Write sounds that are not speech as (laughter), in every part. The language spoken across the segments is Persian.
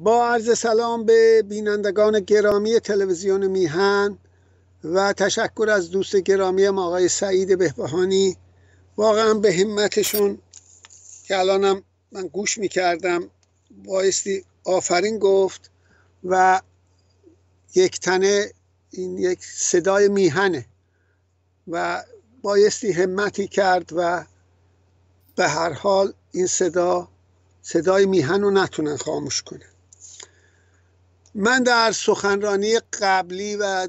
با عرض سلام به بینندگان گرامی تلویزیون میهن و تشکر از دوست گرامیم آقای سعید بهبهانی واقعا به همتشون که الانم من گوش میکردم بایستی آفرین گفت و یک تنه این یک صدای میهنه و بایستی همتی کرد و به هر حال این صدا صدای میهن رو نتونن خاموش کنن من در سخنرانی قبلی و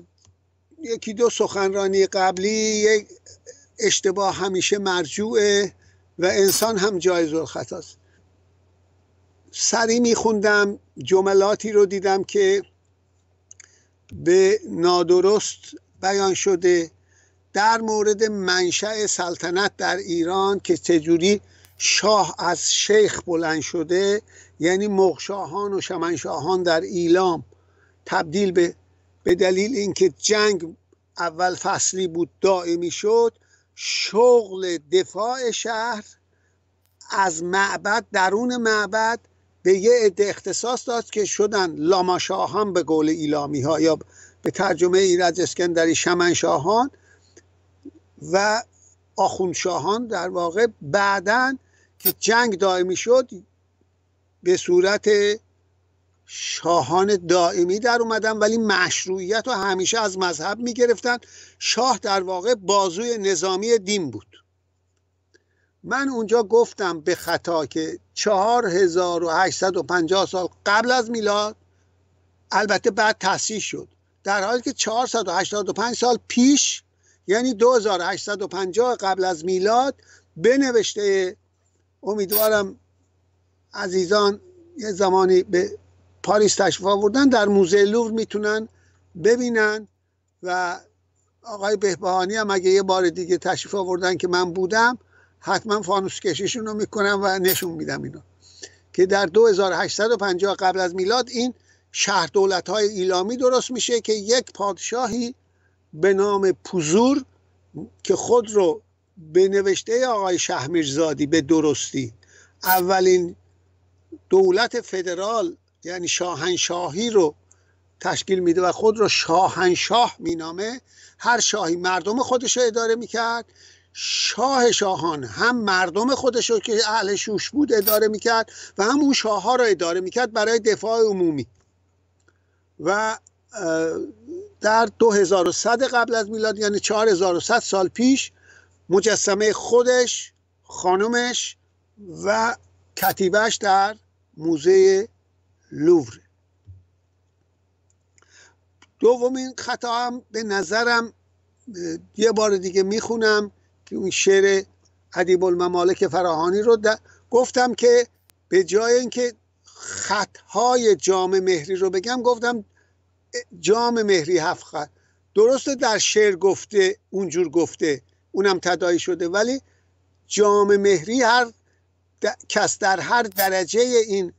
یکی دو سخنرانی قبلی یک اشتباه همیشه مرجوعه و انسان هم جایز الخطاست سری میخوندم جملاتی رو دیدم که به نادرست بیان شده در مورد منشأ سلطنت در ایران که چجوری شاه از شیخ بلند شده یعنی مغشاهان و شمنشاهان در ایلام تبدیل به به دلیل اینکه جنگ اول فصلی بود دائمی شد شغل دفاع شهر از معبد درون معبد به یه عده اختصاص داد که شدن لاماشاهان به قول ایلامی ها یا به ترجمه ایرج اسکندری شمنشاهان و آخونشاهان در واقع بعدن که جنگ دائمی شد به صورت شاهان دائمی در اومدن ولی مشروعیت رو همیشه از مذهب میگرفتن شاه در واقع بازوی نظامی دین بود من اونجا گفتم به خطا که 4850 سال قبل از میلاد البته بعد تصحیح شد در حالی که 485 سال پیش یعنی 2850 قبل از میلاد بنوشته امیدوارم عزیزان یه زمانی به پاریس تشریف آوردن در موزه لوور میتونن ببینن و آقای بهبهانی هم اگه یه بار دیگه تشریف آوردن که من بودم حتما فانوس کشیشون رو میکنم و نشون میدم اینو که در 2850 قبل از میلاد این شهر دولت های ایلامی درست میشه که یک پادشاهی به نام پوزور که خود رو به نوشته آقای شهمیرزادی به درستی اولین دولت فدرال یعنی شاهنشاهی رو تشکیل میده و خود را شاهنشاه مینامه هر شاهی مردم خودش رو اداره میکرد شاه شاهان هم مردم خودش رو که اهل شوش بود اداره میکرد و هم اون شاه ها رو اداره میکرد برای دفاع عمومی و در 2100 قبل از میلاد یعنی 4100 سال پیش مجسمه خودش خانمش و کتیبهش در موزه لوور دومین خطا هم به نظرم یه بار دیگه میخونم که اون شعر ادیب الممالک فراهانی رو گفتم که به جای اینکه خطهای جام مهری رو بگم گفتم جام مهری هفت خط درسته در شعر گفته اونجور گفته اونم تدایی شده ولی جام مهری هر کس در هر درجه این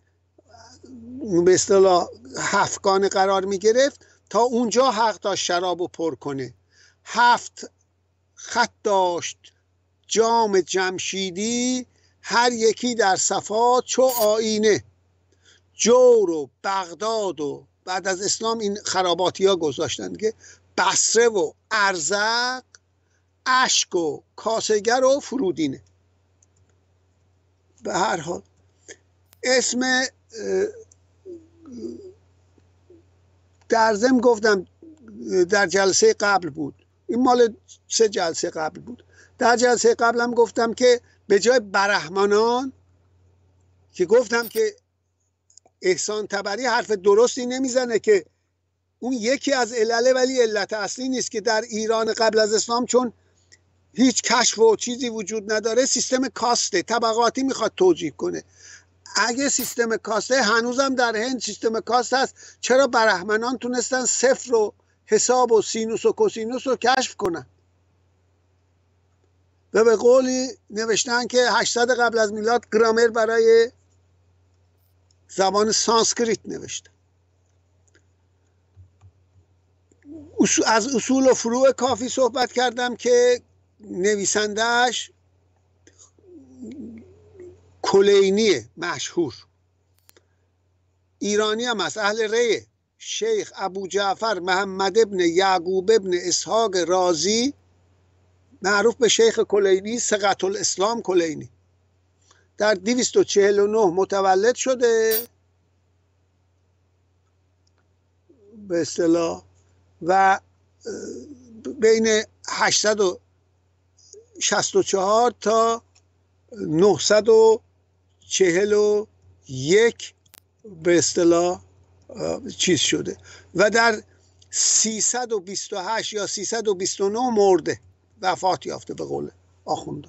به اصطلاح هفتگانه قرار می گرفت تا اونجا حق داشت شراب و پر کنه هفت خط داشت جام جمشیدی هر یکی در صفا چو آینه جور و بغداد و بعد از اسلام این خراباتی ها گذاشتن که بسره و ارزق اشک و کاسگر و فرودینه به هر حال اسم در زم گفتم در جلسه قبل بود این مال سه جلسه قبل بود در جلسه قبلم گفتم که به جای برهمنان که گفتم که احسان تبری حرف درستی نمیزنه که اون یکی از علله ولی علت اصلی نیست که در ایران قبل از اسلام چون هیچ کشف و چیزی وجود نداره سیستم کاسته طبقاتی میخواد توجیه کنه اگه سیستم کاسته هنوزم در هند سیستم کاست هست چرا برهمنان تونستن صفر و حساب و سینوس و کوسینوس رو کشف کنن و به قولی نوشتن که 800 قبل از میلاد گرامر برای زبان سانسکریت نوشتن از اصول و فروع کافی صحبت کردم که نویسندهش کلینی مشهور ایرانی هم از اهل ریه شیخ ابو جعفر محمد ابن یعقوب ابن اسحاق رازی معروف به شیخ کلینی سقط الاسلام کلینی در 249 متولد شده به اصطلاح و بین 800 و 64 تا 941 به اصطلاح چیز شده و در 328 یا 329 مرده وفات یافته به قول آخوندا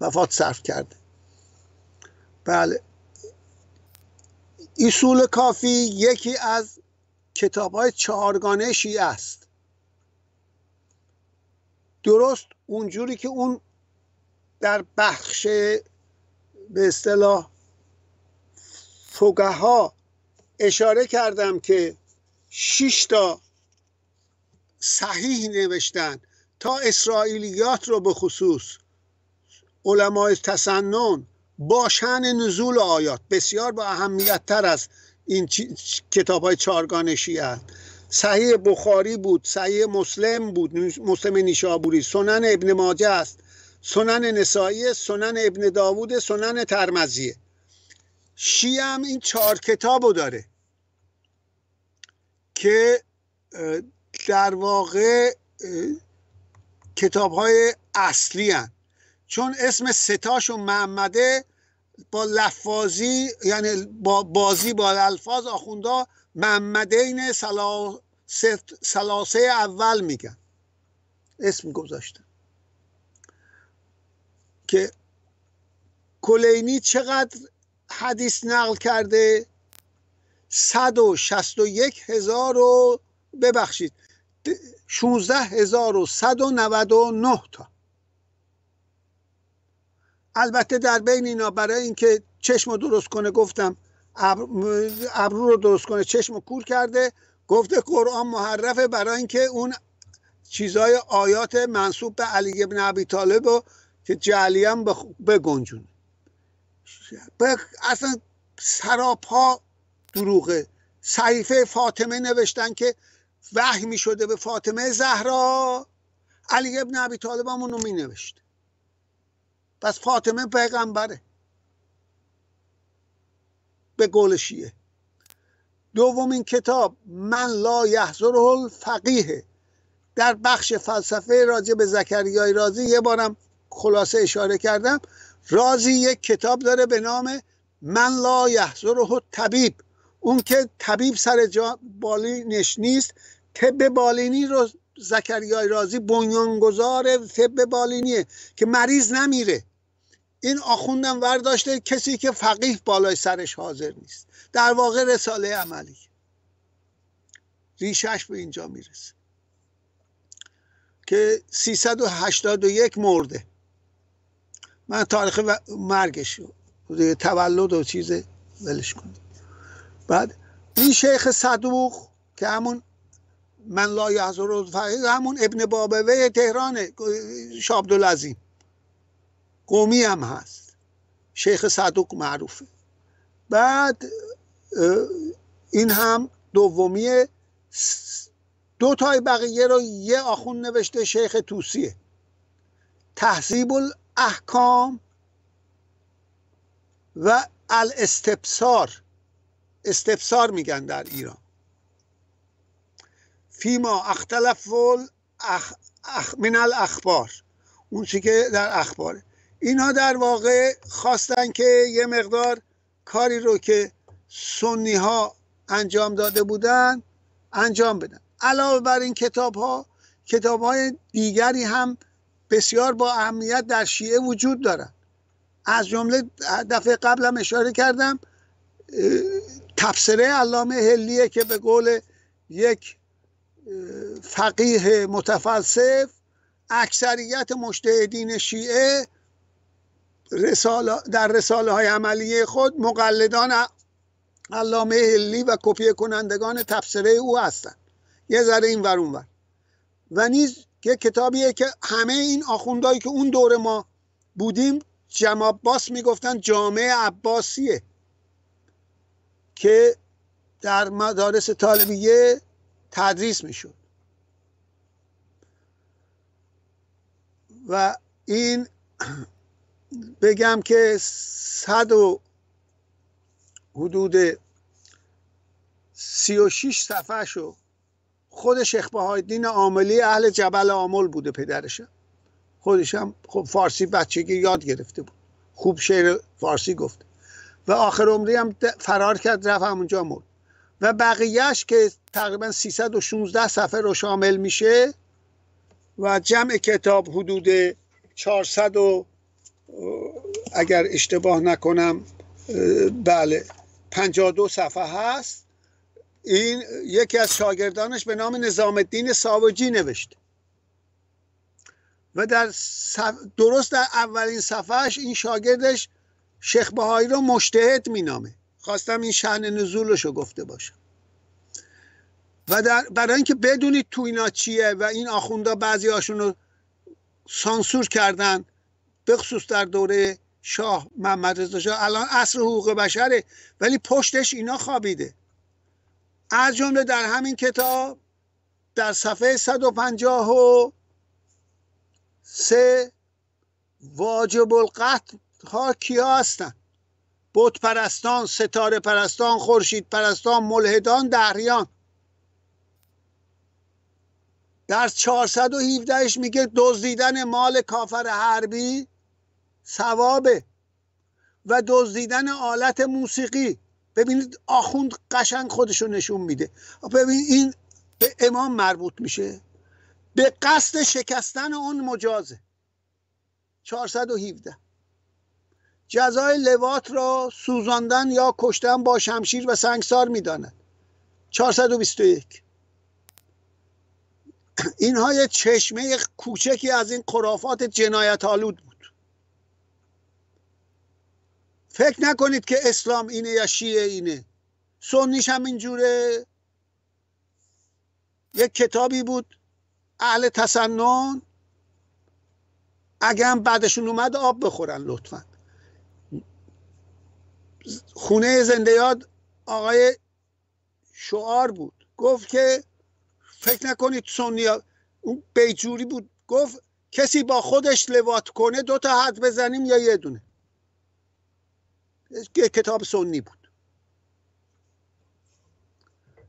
وفات صرف کرده بله اصول کافی یکی از کتاب های چهارگانه شیعه است درست اونجوری که اون در بخش به اصطلاح فقها اشاره کردم که شش تا صحیح نوشتن تا اسرائیلیات رو به خصوص علمای تسنن باشن نزول آیات بسیار با اهمیت تر از این کتاب های چارگانشی صحیح بخاری بود صحیح مسلم بود مسلم نیشابوری سنن ابن ماجه است سنن نسایی سنن ابن داوود سنن ترمزیه شیعه هم این چهار کتابو داره که در واقع کتاب های اصلی هن. چون اسم ستاش و محمده با لفاظی یعنی با بازی با الفاظ آخونده محمدین سلاسه اول میگن اسم گذاشتن که کلینی چقدر حدیث نقل کرده 161 هزار و ببخشید نه تا البته در بین اینا برای اینکه چشم درست کنه گفتم ابرو رو درست کنه چشم کور کرده گفته قرآن محرفه برای اینکه اون چیزای آیات منصوب به علی ابن ابی طالب که جعلی هم بگنجون اصلا سراپا دروغه صحیفه فاطمه نوشتن که وحی می شده به فاطمه زهرا علی ابن ابی طالب همونو می نوشت پس فاطمه پیغمبره به گلشیه دومین کتاب من لا یحضر فقیه در بخش فلسفه راجع به زکریای رازی یه بارم خلاصه اشاره کردم رازی یک کتاب داره به نام من لا یحضره طبیب اون که طبیب سر جا بالینش نیست طب بالینی رو زکریای رازی بنیانگذار طب بالینیه که مریض نمیره این آخوندم ورداشته کسی که فقیه بالای سرش حاضر نیست در واقع رساله عملی ریشش به اینجا میرسه که 381 مرده من تاریخ مرگش تولد و چیز ولش کنیم بعد این شیخ صدوق که همون من لا یحضر همون ابن بابوه تهرانه شابدالعظیم قومی هم هست شیخ صدوق معروفه بعد این هم دومیه دو تای بقیه رو یه آخون نوشته شیخ توسیه تحذیب الاحکام و الاستبسار استبسار میگن در ایران فیما اختلف من الاخبار اون چی که در اخباره اینها در واقع خواستن که یه مقدار کاری رو که سنی ها انجام داده بودن انجام بدن علاوه بر این کتاب ها کتاب های دیگری هم بسیار با اهمیت در شیعه وجود دارند از جمله دفعه قبلم اشاره کردم تفسیره علامه هلیه که به قول یک فقیه متفلسف اکثریت مجتهدین شیعه رساله در رساله های عملی خود مقلدان علامه هلی و کپیه کنندگان تفسیره او هستند یه ذره این ور اون ور و نیز که کتابیه که همه این آخوندهایی که اون دور ما بودیم جمع میگفتن جامعه عباسیه که در مدارس طالبیه تدریس میشد و این بگم که صد و حدود سی و شیش صفحه شو خود شیخ دین عاملی اهل جبل عامل بوده پدرشم خودش هم خب فارسی بچگی یاد گرفته بود خوب شعر فارسی گفت و آخر عمری هم فرار کرد رفت همونجا مرد و بقیهش که تقریبا 316 صفحه رو شامل میشه و جمع کتاب حدود 400 و اگر اشتباه نکنم بله 52 صفحه هست این یکی از شاگردانش به نام نظام الدین ساوجی نوشت و در درست در اولین صفحهش این شاگردش شیخ بهایی رو مشتهد مینامه خواستم این شهن نزولش رو گفته باشم و در برای اینکه بدونید تو اینا چیه و این آخوندا بعضی هاشون رو سانسور کردن خصوص در دوره شاه محمد رضا شاه الان اصر حقوق بشره ولی پشتش اینا خوابیده از جمله در همین کتاب در صفحه 150 و سه واجب القتل ها کیا هستن بت پرستان ستاره پرستان خورشید پرستان ملحدان دهریان در 417 میگه دزدیدن مال کافر حربی ثوابه و دزدیدن آلت موسیقی ببینید آخوند قشنگ خودشو نشون میده ببین این به امام مربوط میشه به قصد شکستن اون مجازه 417 جزای لوات را سوزاندن یا کشتن با شمشیر و سنگسار میداند 421 اینها یه چشمه کوچکی از این خرافات جنایت آلود بود فکر نکنید که اسلام اینه یا شیعه اینه سنیش هم اینجوره یک کتابی بود اهل تسنن اگه بعدشون اومد آب بخورن لطفا خونه زنده یاد آقای شعار بود گفت که فکر نکنید سنی اون بیجوری بود گفت کسی با خودش لوات کنه دو تا حد بزنیم یا یه دونه کتاب سنی بود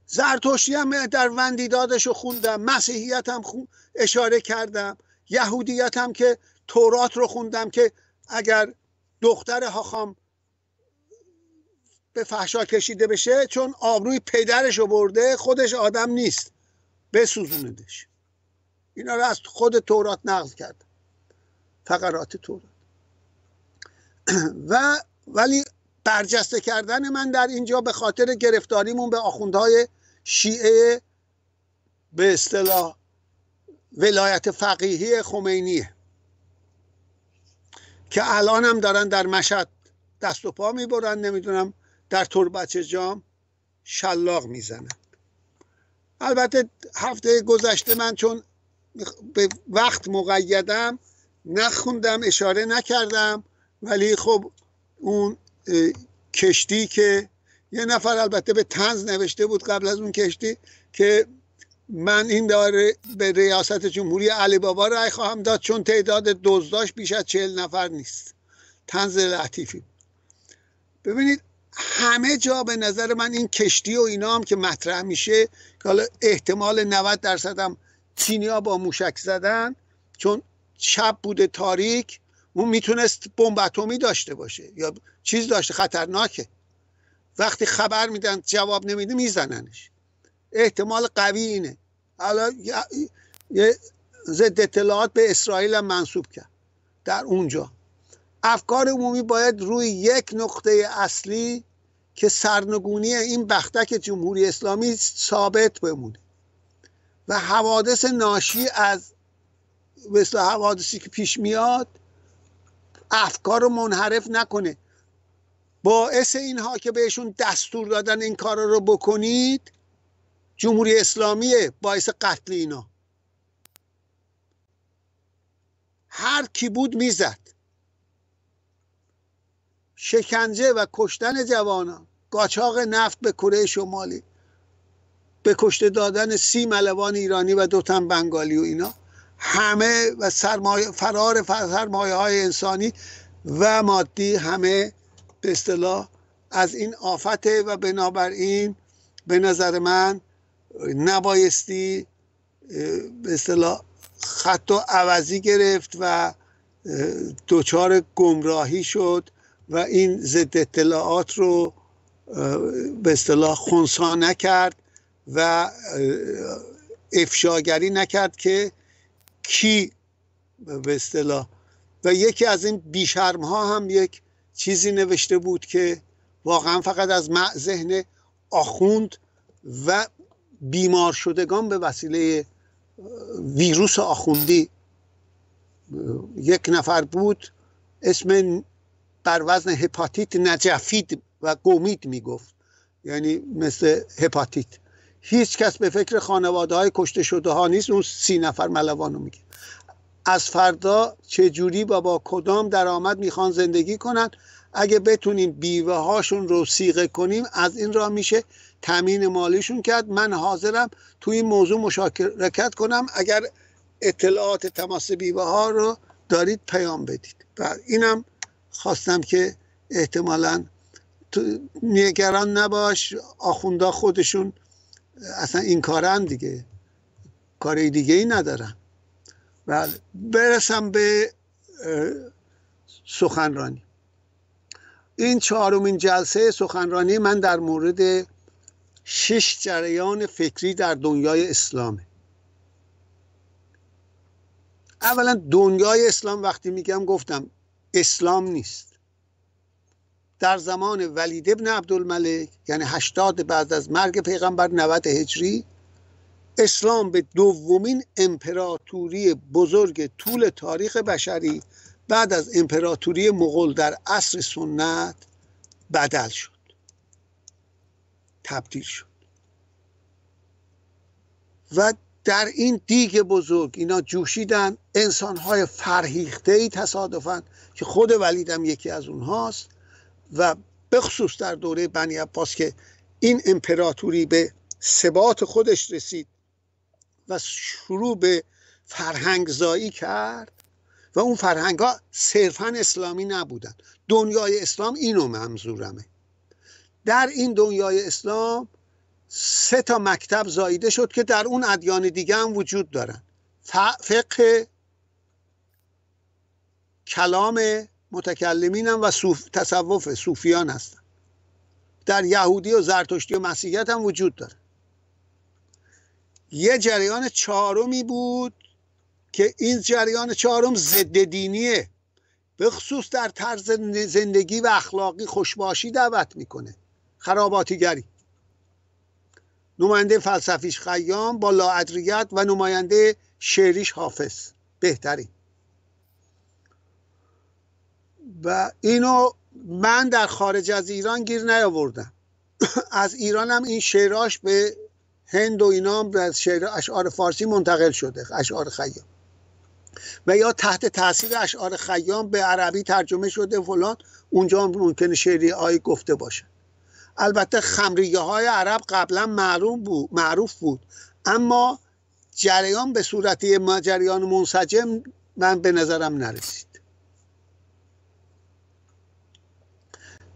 زرتشتی هم در وندیدادش رو خوندم مسیحیت هم خون... اشاره کردم یهودیت هم که تورات رو خوندم که اگر دختر هاخام به فحشا کشیده بشه چون آبروی پدرش رو برده خودش آدم نیست بسوزوندش اینا رو از خود تورات نقل کرد فقرات تورات (clears throat) و ولی برجسته کردن من در اینجا به خاطر گرفتاریمون به آخوندهای شیعه به اصطلاح ولایت فقیهی خمینی که الان هم دارن در مشهد دست و پا میبرن نمیدونم در تربت جام شلاق میزنن البته هفته گذشته من چون به وقت مقیدم نخوندم اشاره نکردم ولی خب اون کشتی که یه نفر البته به تنز نوشته بود قبل از اون کشتی که من این داره به ریاست جمهوری علی بابا رای خواهم داد چون تعداد دزداش بیش از چهل نفر نیست تنز لطیفی ببینید همه جا به نظر من این کشتی و اینا هم که مطرح میشه که حالا احتمال 90 درصد هم چینیا با موشک زدن چون شب بوده تاریک اون میتونست بمب اتمی داشته باشه یا چیز داشته خطرناکه وقتی خبر میدن جواب نمیده میزننش احتمال قوی اینه الان یه ضد اطلاعات به اسرائیل هم منصوب کرد در اونجا افکار عمومی باید روی یک نقطه اصلی که سرنگونی این بختک جمهوری اسلامی ثابت بمونه و حوادث ناشی از مثل حوادثی که پیش میاد افکار رو منحرف نکنه باعث اینها که بهشون دستور دادن این کارا رو بکنید جمهوری اسلامیه باعث قتل اینا هر کی بود میزد شکنجه و کشتن جوانان قاچاق نفت به کره شمالی به کشته دادن سی ملوان ایرانی و دوتن بنگالی و اینا همه و سرمایه فرار سرمایه های انسانی و مادی همه به اصطلاح از این آفته و بنابراین به نظر من نبایستی به اصطلاح خط و عوضی گرفت و دچار گمراهی شد و این ضد اطلاعات رو به اصطلاح خونسا نکرد و افشاگری نکرد که کی به اصطلاح و یکی از این بیشرم ها هم یک چیزی نوشته بود که واقعا فقط از ذهن آخوند و بیمار شدگان به وسیله ویروس آخوندی یک نفر بود اسم بر وزن هپاتیت نجفید و گومید میگفت یعنی مثل هپاتیت هیچ کس به فکر خانواده های کشته شده ها نیست اون سی نفر ملوانو میگه از فردا چه جوری با با کدام درآمد میخوان زندگی کنند اگه بتونیم بیوه هاشون رو سیغه کنیم از این را میشه تامین مالیشون کرد من حاضرم تو این موضوع مشارکت کنم اگر اطلاعات تماس بیوه ها رو دارید پیام بدید و اینم خواستم که احتمالا نگران نباش آخونده خودشون اصلا این کارم دیگه کار دیگه ای ندارم و بله، برسم به سخنرانی این چهارمین جلسه سخنرانی من در مورد شش جریان فکری در دنیای اسلامه اولا دنیای اسلام وقتی میگم گفتم اسلام نیست در زمان ولید ابن عبدالملک یعنی هشتاد بعد از مرگ پیغمبر 90 هجری اسلام به دومین امپراتوری بزرگ طول تاریخ بشری بعد از امپراتوری مغول در عصر سنت بدل شد تبدیل شد و در این دیگ بزرگ اینا جوشیدن انسانهای فرهیخته ای تصادفن که خود ولیدم یکی از اونهاست و بخصوص در دوره بنی عباس که این امپراتوری به ثبات خودش رسید و شروع به فرهنگ زایی کرد و اون فرهنگ ها صرفا اسلامی نبودن دنیای اسلام اینو منظورمه در این دنیای اسلام سه تا مکتب زاییده شد که در اون ادیان دیگه هم وجود دارن فقه کلام متکلمینم و صوف، تصوف صوفیان هستن در یهودی و زرتشتی و مسیحیت هم وجود داره یه جریان چهارمی بود که این جریان چهارم ضد دینیه به خصوص در طرز زندگی و اخلاقی خوشباشی دعوت میکنه خراباتیگری نماینده فلسفیش خیام با لاعدریت و نماینده شعریش حافظ بهترین و اینو من در خارج از ایران گیر نیاوردم (coughs) از ایران هم این شعراش به هند و اینا از شعر اشعار فارسی منتقل شده اشعار خیام و یا تحت تاثیر اشعار خیام به عربی ترجمه شده فلان اونجا هم ممکنه شعری آی گفته باشه البته خمریه های عرب قبلا معروف بود معروف بود اما جریان به صورتی جریان منسجم من به نظرم نرسید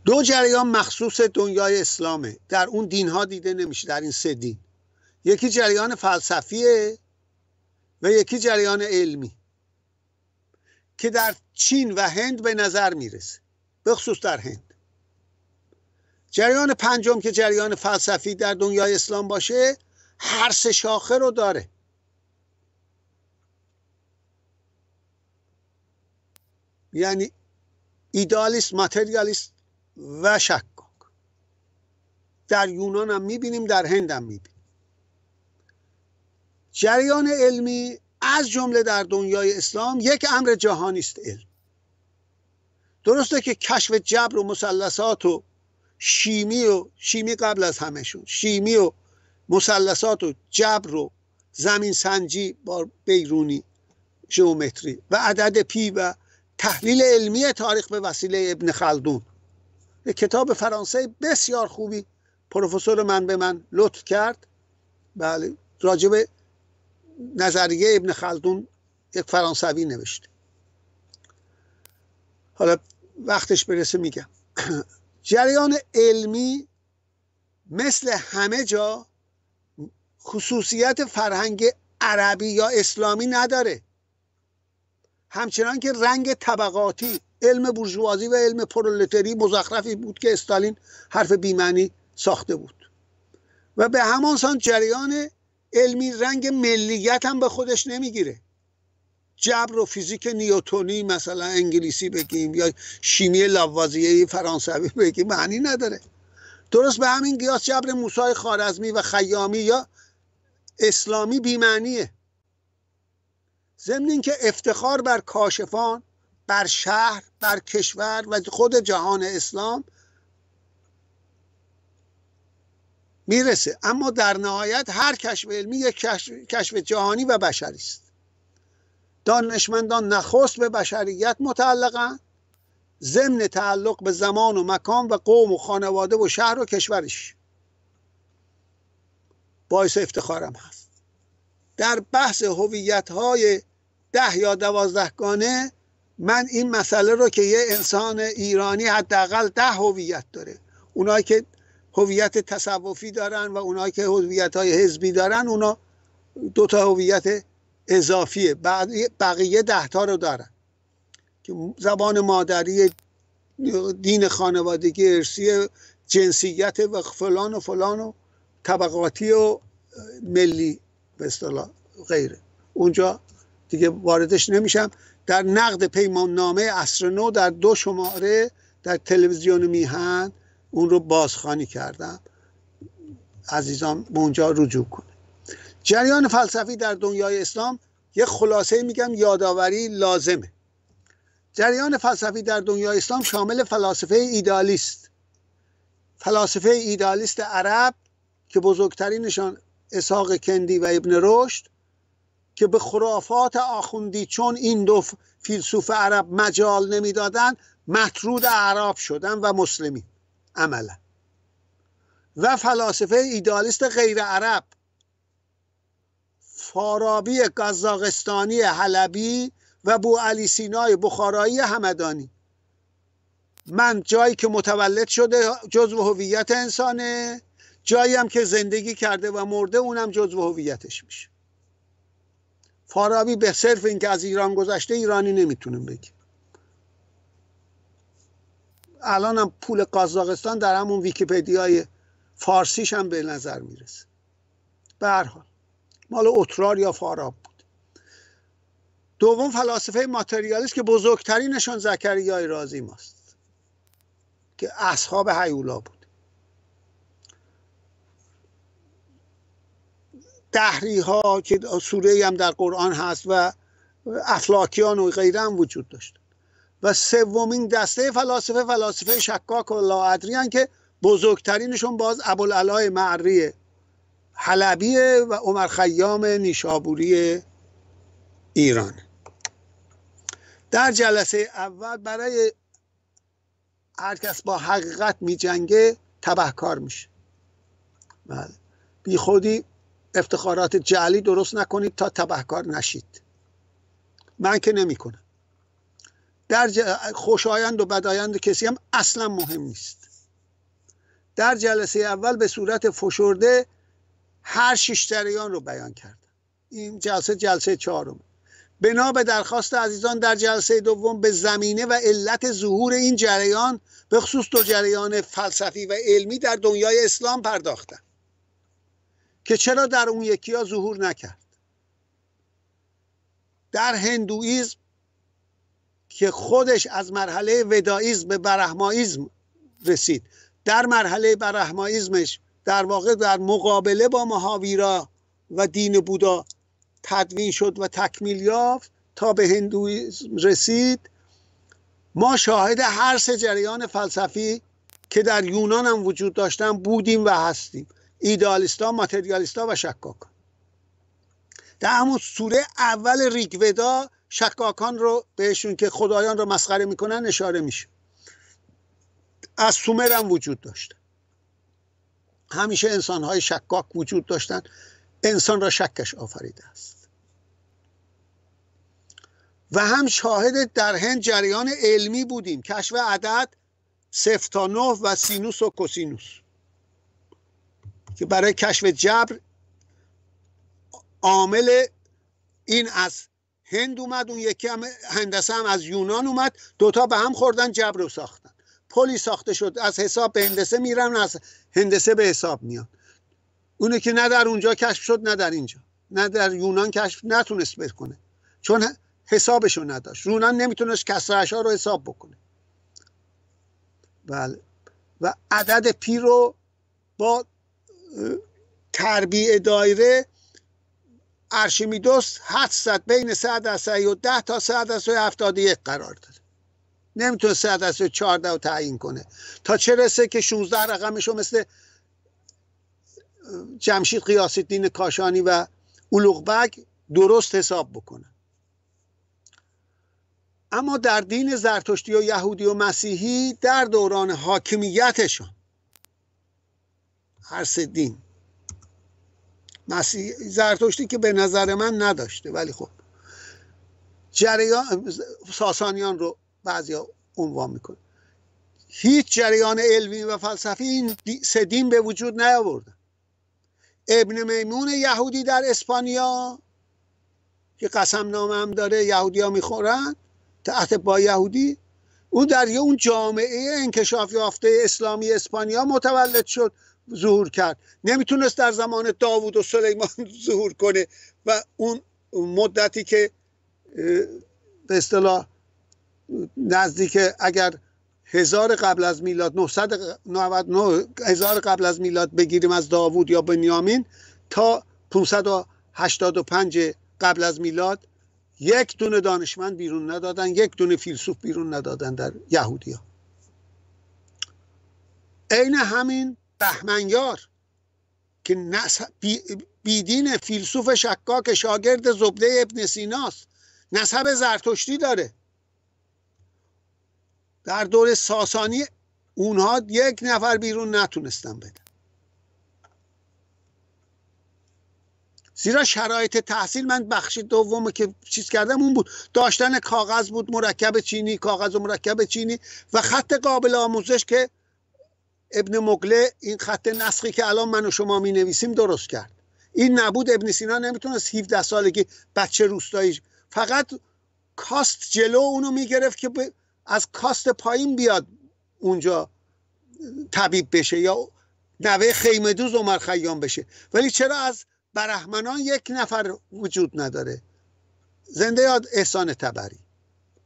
دو جریان مخصوص دنیای اسلامه در اون دین ها دیده نمیشه در این سه دین یکی جریان فلسفیه و یکی جریان علمی که در چین و هند به نظر میرسه به خصوص در هند جریان پنجم که جریان فلسفی در دنیای اسلام باشه هر سه شاخه رو داره یعنی ایدالیست ماتریالیست و شکاک در یونان هم میبینیم در هند هم میبینیم جریان علمی از جمله در دنیای اسلام یک امر جهانی است علم درسته که کشف جبر و مثلثات و شیمی و شیمی قبل از همهشون، شیمی و مثلثات و جبر و زمین سنجی با بیرونی جومتری و عدد پی و تحلیل علمی تاریخ به وسیله ابن خلدون کتاب فرانسه بسیار خوبی پروفسور من به من لطف کرد بله راجب نظریه ابن خلدون یک فرانسوی نوشت حالا وقتش برسه میگم (clears throat) جریان علمی مثل همه جا خصوصیت فرهنگ عربی یا اسلامی نداره همچنان که رنگ طبقاتی علم بورژوازی و علم پرولتری مزخرفی بود که استالین حرف بیمعنی ساخته بود و به همان سان جریان علمی رنگ ملیت هم به خودش نمیگیره جبر و فیزیک نیوتونی مثلا انگلیسی بگیم یا شیمی لوازیه فرانسوی بگیم معنی نداره درست به همین قیاس جبر موسای خارزمی و خیامی یا اسلامی بیمعنیه ضمن اینکه افتخار بر کاشفان بر شهر بر کشور و خود جهان اسلام میرسه اما در نهایت هر کشف علمی یک کشف, جهانی و بشری است دانشمندان نخست به بشریت متعلقند ضمن تعلق به زمان و مکان و قوم و خانواده و شهر و کشورش باعث افتخارم هست در بحث هویت های ده یا دوازده گانه من این مسئله رو که یه انسان ایرانی حداقل ده هویت داره اونایی که هویت تصوفی دارن و اونایی که هویت های حزبی دارن اونا دو تا هویت اضافیه بقیه ده تا رو دارن که زبان مادری دین خانوادگی ارسی جنسیت و فلان و فلان و طبقاتی و ملی به اصطلاح غیره اونجا دیگه واردش نمیشم در نقد پیمان نامه اصر نو در دو شماره در تلویزیون میهن اون رو بازخوانی کردم عزیزان به اونجا رجوع کنه جریان فلسفی در دنیای اسلام یه خلاصه میگم یادآوری لازمه جریان فلسفی در دنیای اسلام شامل فلاسفه ایدالیست فلاسفه ایدالیست عرب که بزرگترینشان اسحاق کندی و ابن رشد که به خرافات آخوندی چون این دو فیلسوف عرب مجال نمیدادند مطرود عرب شدن و مسلمی عملا و فلاسفه ایدالیست غیر عرب فارابی قزاقستانی حلبی و بو علی سینای بخارایی همدانی من جایی که متولد شده جزو هویت انسانه جایی هم که زندگی کرده و مرده اونم جزو هویتش میشه فارابی به صرف اینکه از ایران گذشته ایرانی نمیتونیم بگیم الان هم پول قازاقستان در همون ویکیپدیای فارسیش هم به نظر میرسه به هر مال اترار یا فاراب بود دوم فلاسفه ماتریالیست که بزرگترینشان زکریای رازی ماست که اصحاب حیولا بود دهری ها که سوره هم در قرآن هست و افلاکیان و غیره هم وجود داشت و سومین دسته فلاسفه فلاسفه شکاک و لاعدری که بزرگترینشون باز ابوالعلای معری حلبیه و عمر خیام نیشابوری ایران در جلسه اول برای هر کس با حقیقت می جنگه تبهکار میشه بله بی خودی افتخارات جعلی درست نکنید تا تبهکار نشید من که نمیکنم در خوشایند و بدایند کسی هم اصلا مهم نیست در جلسه اول به صورت فشرده هر شش جریان رو بیان کرد این جلسه جلسه چهارم بنا به درخواست عزیزان در جلسه دوم به زمینه و علت ظهور این جریان به خصوص دو جریان فلسفی و علمی در دنیای اسلام پرداختم که چرا در اون یکی ها ظهور نکرد در هندویزم که خودش از مرحله وداییزم به برهمایزم رسید در مرحله برهمایزمش در واقع در مقابله با مهاویرا و دین بودا تدوین شد و تکمیل یافت تا به هندویزم رسید ما شاهد هر سه جریان فلسفی که در یونان هم وجود داشتن بودیم و هستیم ایدالیستا ماتریالیستا و شکاکان در همون سوره اول ریگودا شکاکان رو بهشون که خدایان رو مسخره میکنن اشاره میشه از سومر هم وجود داشت همیشه انسان های شکاک وجود داشتن انسان را شکش آفریده است و هم شاهد در هند جریان علمی بودیم کشف عدد 9 و سینوس و کوسینوس که برای کشف جبر عامل این از هند اومد اون یکی هندسه هم از یونان اومد دوتا به هم خوردن جبر رو ساختن پلی ساخته شد از حساب به هندسه میرن از هندسه به حساب میان اونه که نه در اونجا کشف شد نه در اینجا نه در یونان کشف نتونست بکنه چون حسابشو نداشت یونان نمیتونست کسرش ها رو حساب بکنه بله و عدد پی رو با تربیع دایره ارشمیدس حد صد بین از درصد و ده تا صد درصد هفتاد یک قرار داره نمیتونه از درصد چارده رو تعیین کنه تا چه رسه که شونزده رقمش مثل جمشید قیاس دین کاشانی و بگ درست حساب بکنه اما در دین زرتشتی و یهودی و مسیحی در دوران حاکمیتشان سه دین مسیح زرتشتی که به نظر من نداشته ولی خب جریان ساسانیان رو بعضیا عنوان میکنه هیچ جریان علمی و فلسفی این سه دین به وجود نیاورده ابن میمون یهودی در اسپانیا که قسم نامه هم داره یهودی ها میخورن تحت با یهودی اون در یه اون جامعه انکشاف یافته اسلامی اسپانیا متولد شد ظهور کرد نمیتونست در زمان داوود و سلیمان (laughs) ظهور کنه و اون مدتی که به اصطلاح نزدیک اگر هزار قبل از میلاد 999 هزار قبل از میلاد بگیریم از داوود یا بنیامین تا 585 قبل از میلاد یک دونه دانشمند بیرون ندادن یک دونه فیلسوف بیرون ندادن در یهودیا عین همین بهمنیار که نس... بیدین فیلسوف شکاک شاگرد زبده ابن سیناست نسب زرتشتی داره در دور ساسانی اونها یک نفر بیرون نتونستن بده زیرا شرایط تحصیل من بخش دوم که چیز کردم اون بود داشتن کاغذ بود مرکب چینی کاغذ و مرکب چینی و خط قابل آموزش که ابن مقله این خط نسخی که الان من و شما می نویسیم درست کرد این نبود ابن سینا نمیتونست 17 سالگی بچه روستایی فقط کاست جلو اونو میگرفت که از کاست پایین بیاد اونجا طبیب بشه یا نوه خیمه عمر خیام بشه ولی چرا از برهمنان یک نفر وجود نداره زنده یاد احسان تبری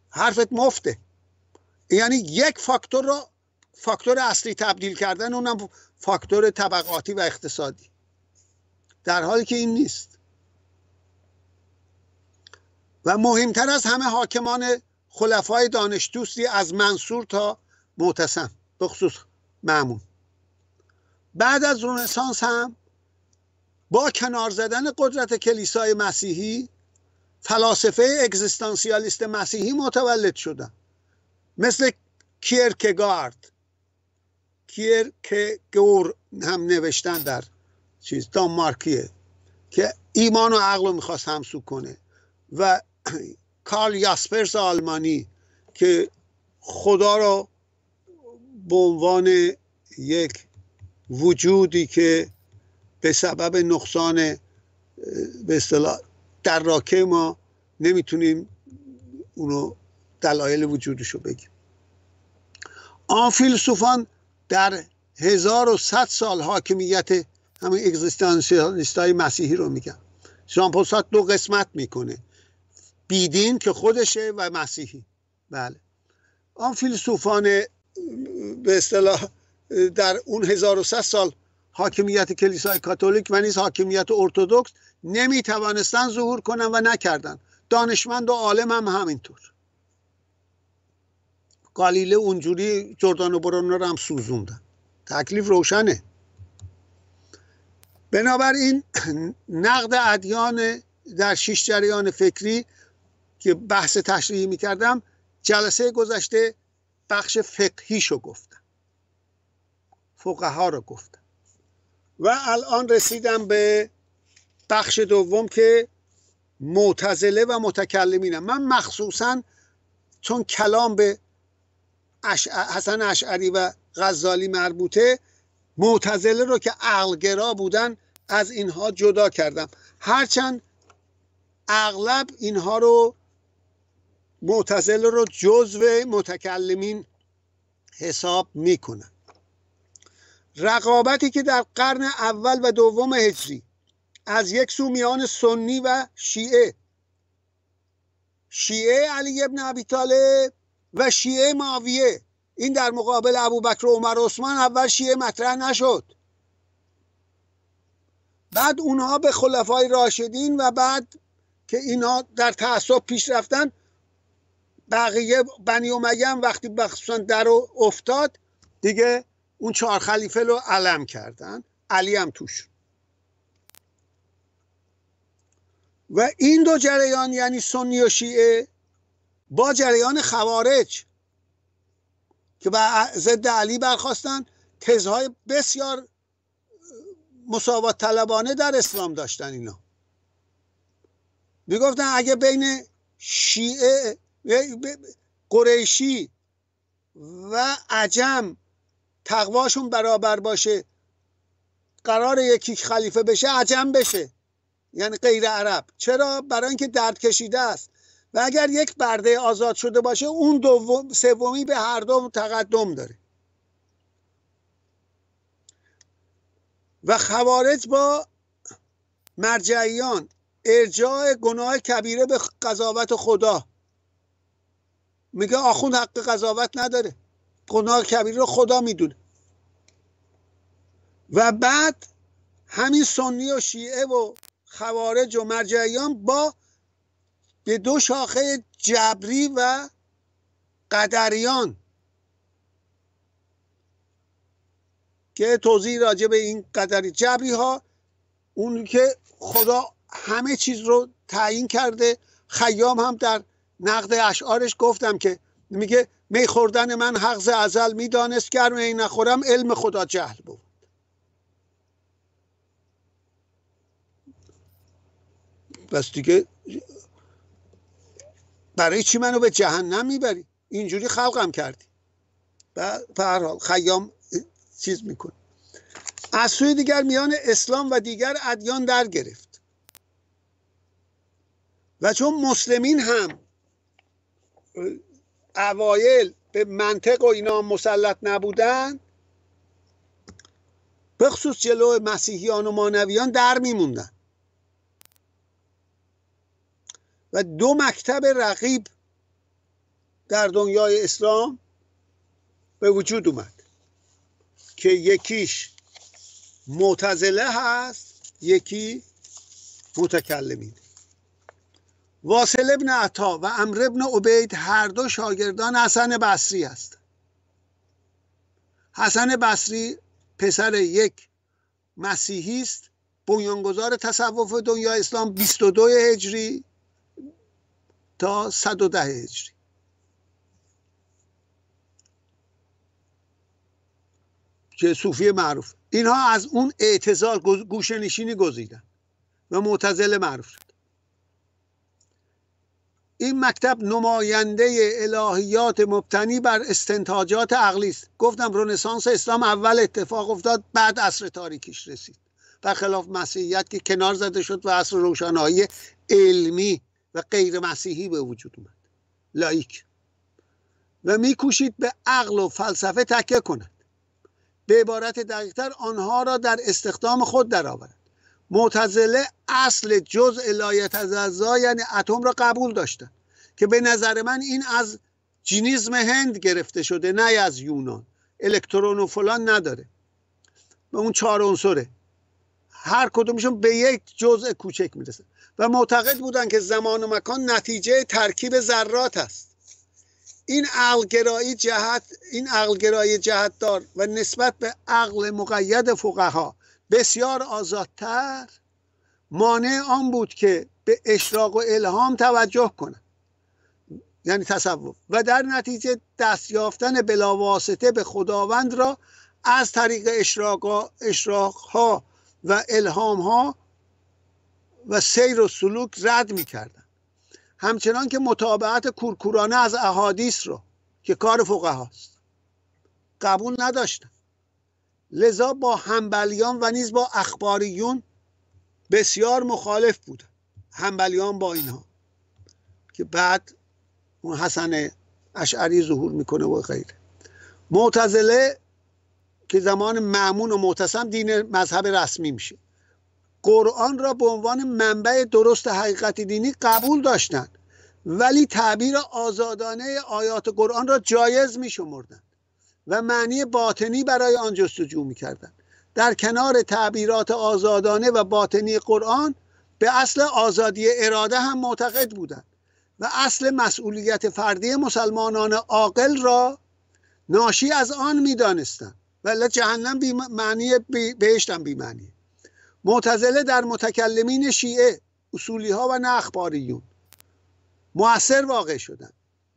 حرفت مفته یعنی یک فاکتور رو فاکتور اصلی تبدیل کردن اونم فاکتور طبقاتی و اقتصادی در حالی که این نیست و مهمتر از همه حاکمان خلفای دانش دوستی از منصور تا معتصم به خصوص معمون بعد از رونسانس هم با کنار زدن قدرت کلیسای مسیحی فلاسفه اگزیستانسیالیست مسیحی متولد شدن مثل کیرکگارد کیر که گور هم نوشتن در چیز دانمارکیه که ایمان و عقل رو میخواست همسو کنه و کارل یاسپرس آلمانی که خدا رو به عنوان یک وجودی که به سبب نقصان به اصطلاح در راکه ما نمیتونیم اونو دلایل وجودش رو بگیم آن فیلسوفان در هزار و صد سال حاکمیت همین اگزیستانسیالیست های مسیحی رو میگم ژان دو قسمت میکنه بیدین که خودشه و مسیحی بله آن فیلسوفان به اصطلاح در اون صد سال حاکمیت کلیسای کاتولیک و نیز حاکمیت ارتودکس نمیتوانستن ظهور کنن و نکردن دانشمند و عالم هم همینطور گالیله اونجوری جردان و برانو رو هم سوزوندن تکلیف روشنه بنابراین نقد ادیان در شیش جریان فکری که بحث تشریحی میکردم جلسه گذشته بخش فقهیشو گفتم فقه ها رو گفتم و الان رسیدم به بخش دوم که معتزله و متکلمینم من مخصوصا چون کلام به حسن اشعری و غزالی مربوطه معتزله رو که عقلگرا بودن از اینها جدا کردم هرچند اغلب اینها رو معتزله رو جزو متکلمین حساب میکنن رقابتی که در قرن اول و دوم هجری از یک سو میان سنی و شیعه شیعه علی ابن ابی طالب و شیعه معاویه این در مقابل ابوبکر و عمر و عثمان اول شیعه مطرح نشد بعد اونها به خلفای راشدین و بعد که اینها در تعصب پیش رفتن بقیه بنی امیه وقتی بخصوصا در افتاد دیگه اون چهار خلیفه رو علم کردن علی هم توش و این دو جریان یعنی سنی و شیعه با جریان خوارج که به ضد علی برخواستن تزهای بسیار مساوات طلبانه در اسلام داشتن اینا میگفتن اگه بین شیعه قریشی و عجم تقواشون برابر باشه قرار یکی خلیفه بشه عجم بشه یعنی غیر عرب چرا برای اینکه درد کشیده است و اگر یک برده آزاد شده باشه اون دوم سومی به هر دو تقدم داره و خوارج با مرجعیان ارجاع گناه کبیره به قضاوت خدا میگه آخوند حق قضاوت نداره گناه کبیره رو خدا میدونه و بعد همین سنی و شیعه و خوارج و مرجعیان با به دو شاخه جبری و قدریان که توضیح راجع به این قدری جبری ها اون که خدا همه چیز رو تعیین کرده خیام هم در نقد اشعارش گفتم که میگه می خوردن من حقز ازل میدانست گرم این نخورم علم خدا جهل بود بس دیگه برای چی منو به جهنم میبری اینجوری خلقم کردی و به هر حال خیام چیز میکنه از سوی دیگر میان اسلام و دیگر ادیان در گرفت و چون مسلمین هم اوایل به منطق و اینا مسلط نبودن به خصوص جلو مسیحیان و مانویان در میموندن و دو مکتب رقیب در دنیای اسلام به وجود اومد که یکیش معتزله هست یکی متکلمین واصل ابن عطا و امر ابن عبید هر دو شاگردان حسن بصری است. حسن بصری پسر یک مسیحی است بنیانگذار تصوف دنیا اسلام 22 هجری تا 110 هجری که صوفی معروف اینها از اون اعتزال گوشه نشینی گزیدن و معتزله معروف شد این مکتب نماینده الهیات مبتنی بر استنتاجات عقلی است گفتم رنسانس اسلام اول اتفاق افتاد بعد عصر تاریکیش رسید خلاف مسیحیت که کنار زده شد و عصر روشنایی علمی و غیر مسیحی به وجود اومد لایک و میکوشید به عقل و فلسفه تکیه کند به عبارت دقیقتر آنها را در استخدام خود درآورد معتزله اصل جزء ازا یعنی اتم را قبول داشتند که به نظر من این از جینیزم هند گرفته شده نه از یونان الکترون و فلان نداره به اون چهار عنصره هر کدومشون به یک جزء کوچک میرسه و معتقد بودند که زمان و مکان نتیجه ترکیب ذرات است این عقلگرایی جهت این عقلگرایی جهتدار و نسبت به عقل مقید فقها بسیار آزادتر مانع آن بود که به اشراق و الهام توجه کنند یعنی تصوف و در نتیجه دست یافتن بلاواسطه به خداوند را از طریق اشراق ها و الهام ها و سیر و سلوک رد میکردن همچنان که متابعت کورکورانه از احادیث رو که کار فقه هاست قبول نداشتن لذا با همبلیان و نیز با اخباریون بسیار مخالف بود. همبلیان با اینها که بعد اون حسن اشعری ظهور میکنه و غیره معتزله که زمان معمون و معتصم دین مذهب رسمی میشه قرآن را به عنوان منبع درست حقیقت دینی قبول داشتند ولی تعبیر آزادانه آیات قرآن را جایز می شمردن و معنی باطنی برای آن جستجو می کردن. در کنار تعبیرات آزادانه و باطنی قرآن به اصل آزادی اراده هم معتقد بودند و اصل مسئولیت فردی مسلمانان عاقل را ناشی از آن میدانستند ولی جهنم بی معنی بهشت بی معنی معتزله در متکلمین شیعه اصولی ها و نخباریون موثر واقع شدند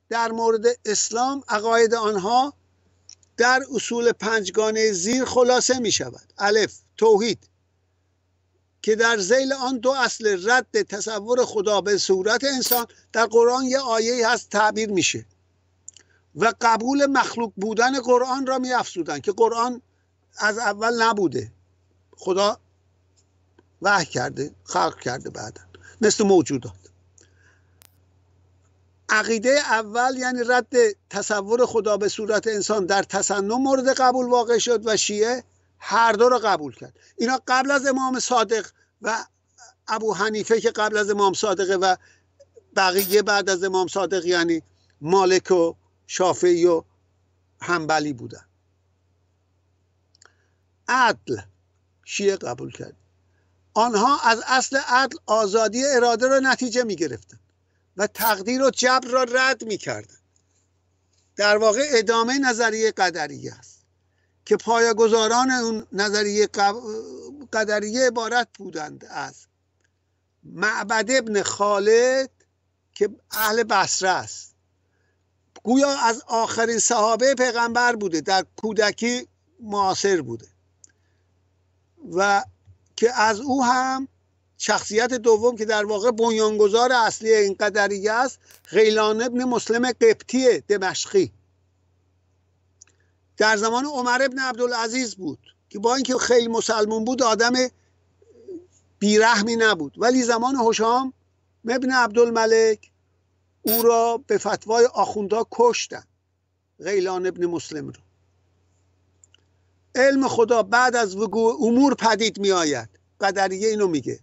در مورد اسلام عقاید آنها در اصول پنجگانه زیر خلاصه می شود الف توحید که در زیل آن دو اصل رد تصور خدا به صورت انسان در قرآن یه آیه هست تعبیر میشه و قبول مخلوق بودن قرآن را می افزودن که قرآن از اول نبوده خدا وحی کرده خلق کرده بعدا مثل موجودات عقیده اول یعنی رد تصور خدا به صورت انسان در تصنم مورد قبول واقع شد و شیعه هر دو را قبول کرد اینا قبل از امام صادق و ابو حنیفه که قبل از امام صادقه و بقیه بعد از امام صادق یعنی مالک و شافعی و همبلی بودن عدل شیعه قبول کرد آنها از اصل عدل آزادی اراده را نتیجه می گرفتن و تقدیر و جبر را رد می کردن. در واقع ادامه نظریه قدریه است که پایگزاران اون نظریه قدریه عبارت بودند از معبد ابن خالد که اهل بصره است گویا از آخرین صحابه پیغمبر بوده در کودکی معاصر بوده و که از او هم شخصیت دوم که در واقع بنیانگذار اصلی این قدریه است غیلان ابن مسلم قبطی دمشقی در زمان عمر ابن عبدالعزیز بود که با اینکه خیلی مسلمون بود آدم بیرحمی نبود ولی زمان حشام ابن عبدالملک او را به فتوای آخوندها کشتن غیلان ابن مسلم رو علم خدا بعد از وقوع امور پدید می آید قدریه اینو میگه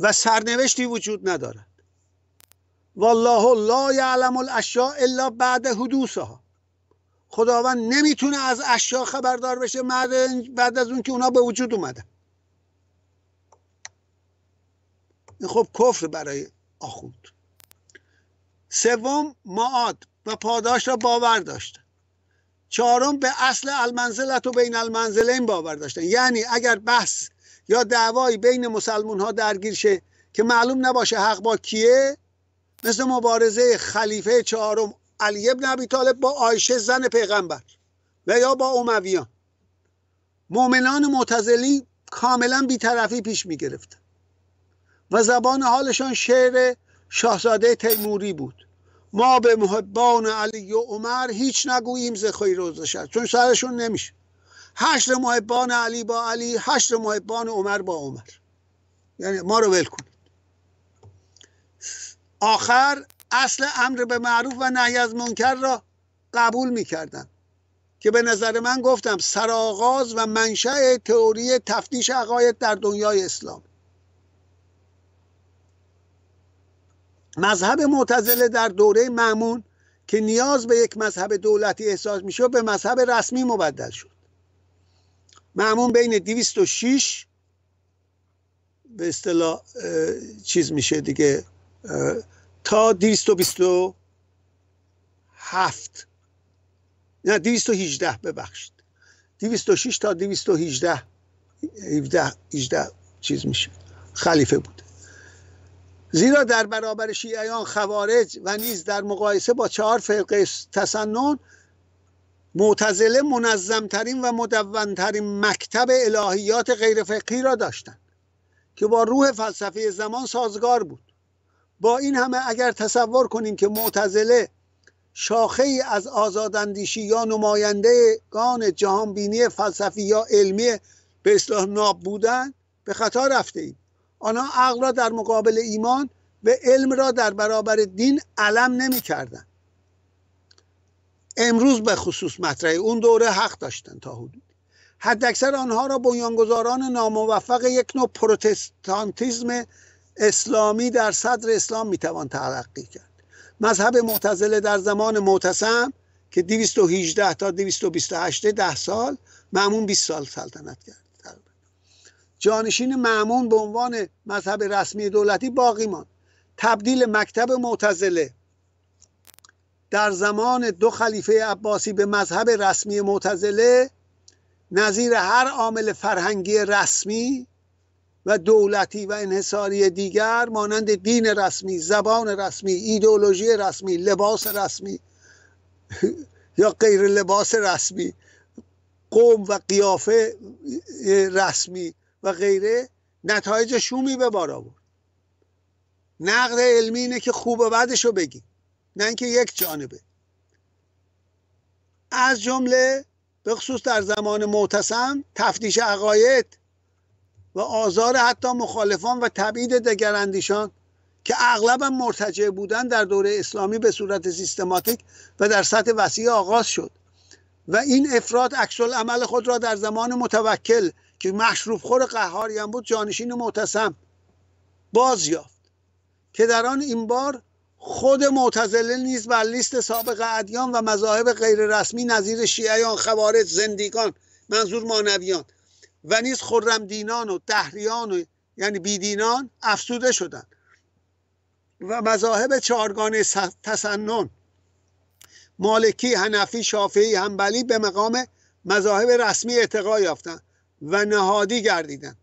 و سرنوشتی وجود ندارد والله لا یعلم الاشیاء الا بعد حدوثها خداوند نمیتونه از اشیاء خبردار بشه بعد از اون که اونا به وجود اومدن این خب کفر برای آخوند سوم معاد و پاداش را باور داشتن چهارم به اصل المنزلت و بین المنزلین باور داشتن یعنی اگر بحث یا دعوایی بین مسلمون ها درگیر شه که معلوم نباشه حق با کیه مثل مبارزه خلیفه چهارم علی ابن ابی طالب با آیشه زن پیغمبر و یا با امویان مؤمنان معتزلی کاملا بیطرفی پیش می گرفت و زبان حالشان شعر شاهزاده تیموری بود ما به محبان علی و عمر هیچ نگوییم ز خیر و شر چون سرشون نمیشه هشت محبان علی با علی هشت محبان عمر با عمر یعنی ما رو ول کنید آخر اصل امر به معروف و نهی از منکر را قبول میکردن که به نظر من گفتم سرآغاز و منشأ تئوری تفتیش عقاید در دنیای اسلام مذهب معتزله در دوره معمون که نیاز به یک مذهب دولتی احساس میشد به مذهب رسمی مبدل شد معمون بین 206 به اصطلاح چیز میشه دیگه تا 227 نه 218 ببخشید 206 تا 218 17 18 چیز میشه خلیفه بود زیرا در برابر شیعیان خوارج و نیز در مقایسه با چهار فرقه تسنن معتزله منظمترین و مدونترین مکتب الهیات غیرفقهی را داشتند که با روح فلسفه زمان سازگار بود با این همه اگر تصور کنیم که معتزله شاخه ای از آزاداندیشی یا گان جهانبینی فلسفی یا علمی به اصلاح ناب بودن به خطا رفته ایم آنها عقل را در مقابل ایمان و علم را در برابر دین علم نمی کردن. امروز به خصوص مطرح اون دوره حق داشتن تا حدود حد اکثر آنها را بنیانگذاران ناموفق یک نوع پروتستانتیزم اسلامی در صدر اسلام میتوان تلقی کرد مذهب معتزله در زمان معتصم که 218 تا 228 ده سال معمون 20 سال سلطنت کرد جانشین معمون به عنوان مذهب رسمی دولتی باقی ماند تبدیل مکتب معتزله در زمان دو خلیفه عباسی به مذهب رسمی معتزله نظیر هر عامل فرهنگی رسمی و دولتی و انحصاری دیگر مانند دین رسمی زبان رسمی ایدئولوژی رسمی لباس رسمی یا غیر لباس رسمی قوم و قیافه رسمی و غیره نتایج شومی به بار آورد نقد علمی اینه که خوب و بعدش رو بگیم نه اینکه یک جانبه از جمله به خصوص در زمان معتصم تفتیش عقاید و آزار حتی مخالفان و تبعید دگراندیشان که اغلب مرتجع بودن در دوره اسلامی به صورت سیستماتیک و در سطح وسیع آغاز شد و این افراد عکس عمل خود را در زمان متوکل که مشروب خور قهاری هم بود جانشین معتصم باز یافت که آن این بار خود معتزله نیز بر لیست سابق ادیان و مذاهب غیررسمی نظیر شیعیان خوارج زندیگان منظور مانویان و نیز دینان و دهریان و یعنی بیدینان افسوده شدند و مذاهب چهارگانه تسنن مالکی، هنفی، شافعی، هنبلی به مقام مذاهب رسمی اعتقای یافتند و نهادی گردیدن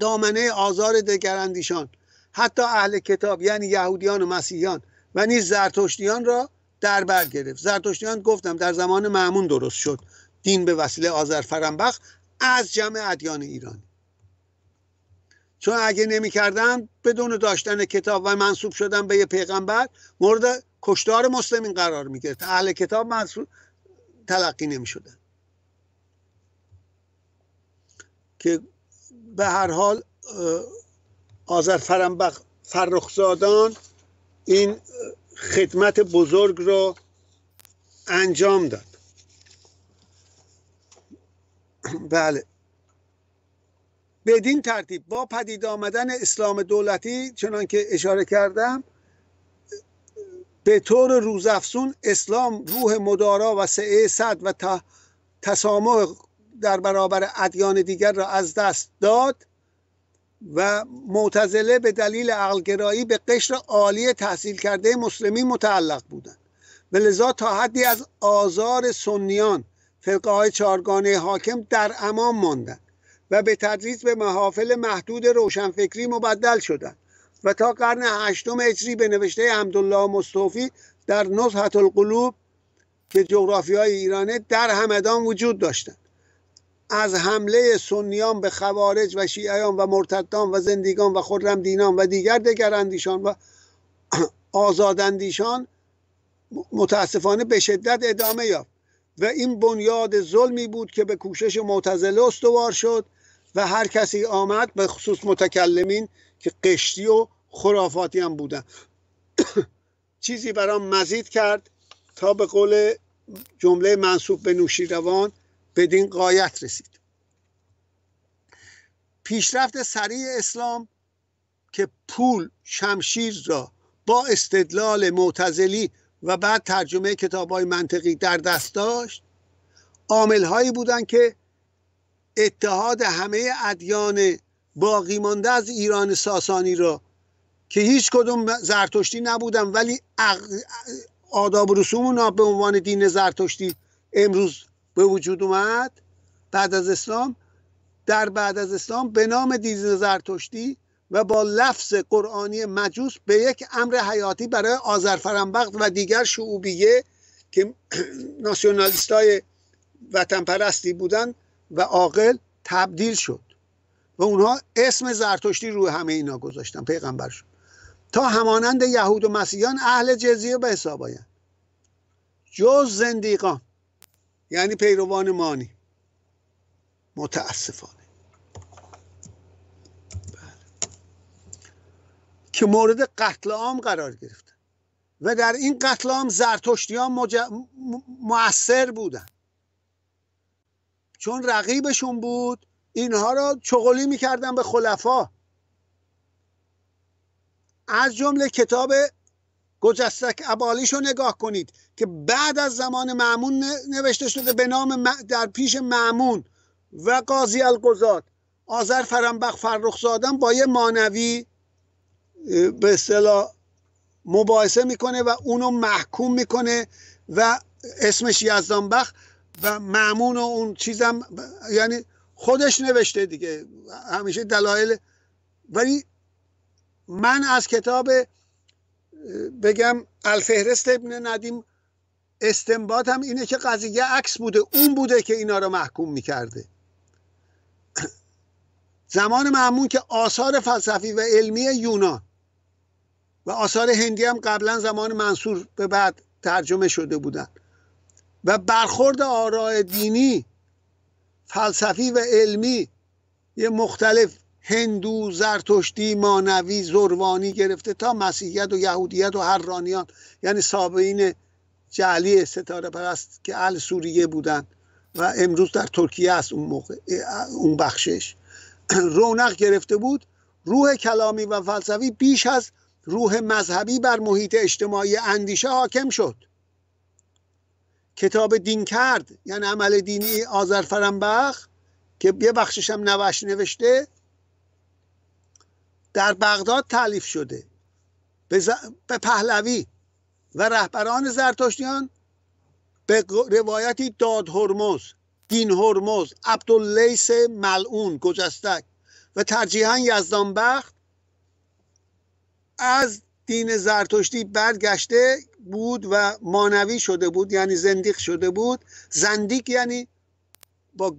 دامنه آزار دگراندیشان حتی اهل کتاب یعنی یهودیان و مسیحیان و نیز زرتشتیان را در بر گرفت زرتشتیان گفتم در زمان معمون درست شد دین به وسیله آذر فرنبخ از جمع ادیان ایرانی چون اگه کردن بدون داشتن کتاب و منصوب شدن به یه پیغمبر مورد کشتار مسلمین قرار می گرفت اهل کتاب منصوب تلقی نمی شدن که به هر حال آذر فرنبخ فرخزادان این خدمت بزرگ را انجام داد بله بدین ترتیب با پدید آمدن اسلام دولتی چنان که اشاره کردم به طور روزافزون اسلام روح مدارا و سعه صد و تسامح در برابر ادیان دیگر را از دست داد و معتزله به دلیل عقلگرایی به قشر عالی تحصیل کرده مسلمین متعلق بودند و لذا تا حدی از آزار سنیان فرقه های چارگانه حاکم در امام ماندند و به تدریج به محافل محدود روشنفکری مبدل شدند و تا قرن هشتم اجری به نوشته حمدالله مصطفی در نزهت القلوب که جغرافی های ایرانه در همدان وجود داشتند از حمله سنیان به خوارج و شیعیان و مرتدان و زندگان و خرم دینان و دیگر دگراندیشان و (clears throat) آزاداندیشان متاسفانه به شدت ادامه یافت و این بنیاد ظلمی بود که به کوشش معتزله استوار شد و هر کسی آمد به خصوص متکلمین که قشتی و خرافاتی هم بودن (clears throat) چیزی برام مزید کرد تا به قول جمله منصوب به نوشیروان بدین قایت رسید پیشرفت سریع اسلام که پول شمشیر را با استدلال معتزلی و بعد ترجمه کتاب های منطقی در دست داشت عامل هایی بودند که اتحاد همه ادیان باقی مانده از ایران ساسانی را که هیچ کدوم زرتشتی نبودن ولی آداب و رسوم به عنوان دین زرتشتی امروز به وجود اومد بعد از اسلام در بعد از اسلام به نام دین زرتشتی و با لفظ قرآنی مجوس به یک امر حیاتی برای آذرفرنبخت و دیگر شعوبیه که های وطن پرستی بودن و عاقل تبدیل شد و اونها اسم زرتشتی روی همه اینا گذاشتن پیغمبرشون تا همانند یهود و مسیحیان اهل جزیه به حساب آیند جز زندیقان یعنی پیروان مانی متاسفانه بله. که مورد قتل عام قرار گرفتن و در این قتل عام زرتشتیان مج... مؤثر بودن چون رقیبشون بود اینها را چغلی میکردن به خلفا از جمله کتاب گجستک ابالیش رو نگاه کنید که بعد از زمان معمون نوشته شده به نام در پیش معمون و قاضی القضات آذر فرنبخ فرخ زادن با یه مانوی به اصطلاح مباحثه میکنه و اونو محکوم میکنه و اسمش یزدانبخ و معمون و اون چیزم یعنی خودش نوشته دیگه همیشه دلایل ولی من از کتاب بگم الفهرست ابن ندیم استنباط هم اینه که قضیه عکس بوده اون بوده که اینا رو محکوم میکرده (clears throat) زمان معمون که آثار فلسفی و علمی یونان و آثار هندی هم قبلا زمان منصور به بعد ترجمه شده بودن و برخورد آراء دینی فلسفی و علمی یه مختلف هندو زرتشتی مانوی زروانی گرفته تا مسیحیت و یهودیت و حرانیان یعنی سابعین جعلی ستاره پرست که اهل سوریه بودن و امروز در ترکیه است اون موقع اون بخشش رونق گرفته بود روح کلامی و فلسفی بیش از روح مذهبی بر محیط اجتماعی اندیشه حاکم شد کتاب دین کرد یعنی عمل دینی آذر فرنبخ که یه بخشش هم نوش نوشته در بغداد تعلیف شده به, به پهلوی و رهبران زرتشتیان به روایتی داد هرمز دین هرمز عبداللیس ملعون گجستک و ترجیحا یزدانبخت از دین زرتشتی برگشته بود و مانوی شده بود یعنی زندیق شده بود زندیق یعنی با